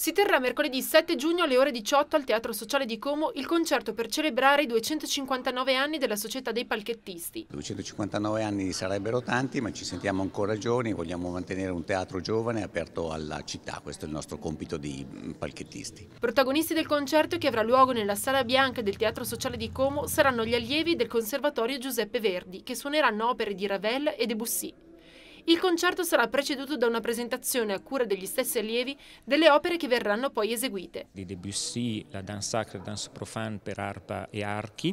Si terrà mercoledì 7 giugno alle ore 18 al Teatro Sociale di Como il concerto per celebrare i 259 anni della Società dei Palchettisti. 259 anni sarebbero tanti, ma ci sentiamo ancora giovani, vogliamo mantenere un teatro giovane aperto alla città, questo è il nostro compito di mm, palchettisti. Protagonisti del concerto che avrà luogo nella Sala Bianca del Teatro Sociale di Como saranno gli allievi del Conservatorio Giuseppe Verdi, che suoneranno opere di Ravel e Debussy. Il concerto sarà preceduto da una presentazione a cura degli stessi allievi delle opere che verranno poi eseguite. Di Debussy, la danse sacra, danse profane per arpa e archi,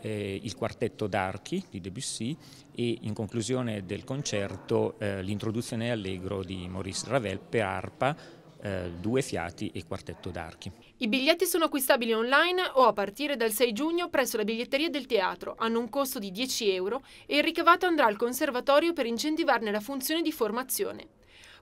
eh, il quartetto d'archi di Debussy e in conclusione del concerto eh, l'introduzione allegro di Maurice Ravel per arpa, eh, due fiati e quartetto d'archi. I biglietti sono acquistabili online o a partire dal 6 giugno presso la biglietteria del teatro, hanno un costo di 10 euro e il ricavato andrà al conservatorio per incentivarne la funzione di formazione.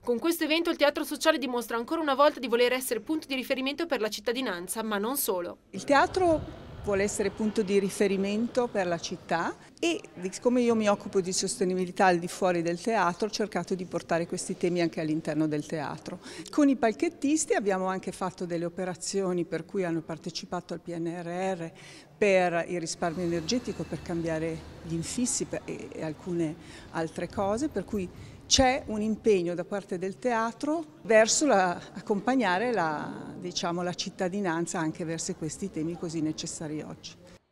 Con questo evento il teatro sociale dimostra ancora una volta di voler essere punto di riferimento per la cittadinanza, ma non solo. Il teatro vuole essere punto di riferimento per la città e siccome io mi occupo di sostenibilità al di fuori del teatro ho cercato di portare questi temi anche all'interno del teatro. Con i palchettisti abbiamo anche fatto delle operazioni per cui hanno partecipato al PNRR per il risparmio energetico, per cambiare gli infissi e alcune altre cose, per cui c'è un impegno da parte del teatro verso la, accompagnare la, diciamo, la cittadinanza anche verso questi temi così necessari oggi.